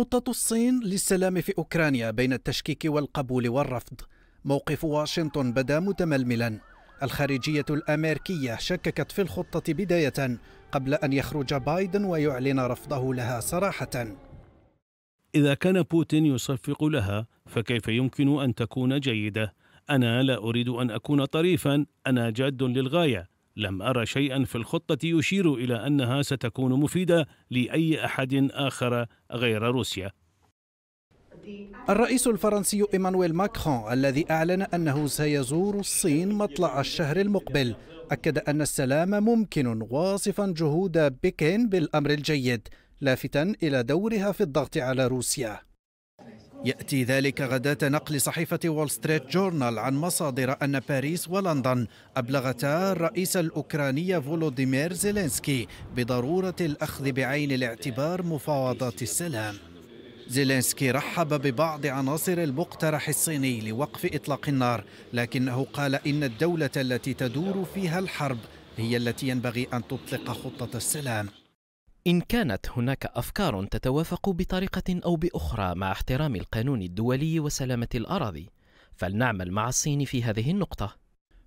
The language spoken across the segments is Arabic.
خطة الصين للسلام في أوكرانيا بين التشكيك والقبول والرفض موقف واشنطن بدا متململا الخارجية الأمريكية شككت في الخطة بداية قبل أن يخرج بايدن ويعلن رفضه لها صراحة إذا كان بوتين يصفق لها فكيف يمكن أن تكون جيدة؟ أنا لا أريد أن أكون طريفا أنا جاد للغاية لم أرى شيئا في الخطة يشير إلى أنها ستكون مفيدة لأي أحد آخر غير روسيا الرئيس الفرنسي إيمانويل ماكرون الذي أعلن أنه سيزور الصين مطلع الشهر المقبل أكد أن السلام ممكن واصفا جهود بكين بالأمر الجيد لافتا إلى دورها في الضغط على روسيا يأتي ذلك غداة نقل صحيفة وول ستريت جورنال عن مصادر أن باريس ولندن أبلغتا الرئيس الأوكراني فولوديمير زيلينسكي بضرورة الأخذ بعين الاعتبار مفاوضات السلام زيلينسكي رحب ببعض عناصر المقترح الصيني لوقف إطلاق النار لكنه قال إن الدولة التي تدور فيها الحرب هي التي ينبغي أن تطلق خطة السلام إن كانت هناك أفكار تتوافق بطريقة أو بأخرى مع احترام القانون الدولي وسلامة الأراضي، فلنعمل مع الصين في هذه النقطة.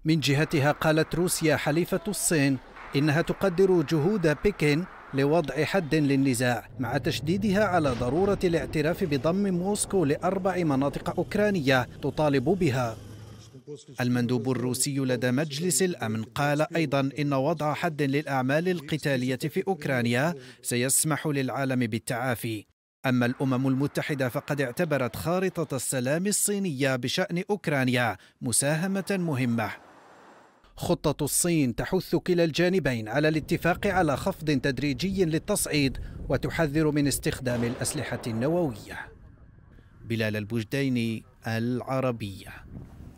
من جهتها قالت روسيا حليفة الصين إنها تقدر جهود بكين لوضع حد للنزاع مع تشديدها على ضرورة الاعتراف بضم موسكو لأربع مناطق أوكرانية تطالب بها المندوب الروسي لدى مجلس الأمن قال أيضا إن وضع حد للأعمال القتالية في أوكرانيا سيسمح للعالم بالتعافي أما الأمم المتحدة فقد اعتبرت خارطة السلام الصينية بشأن أوكرانيا مساهمة مهمة خطة الصين تحث كلا الجانبين على الاتفاق على خفض تدريجي للتصعيد وتحذر من استخدام الأسلحة النووية بلال البجديني العربية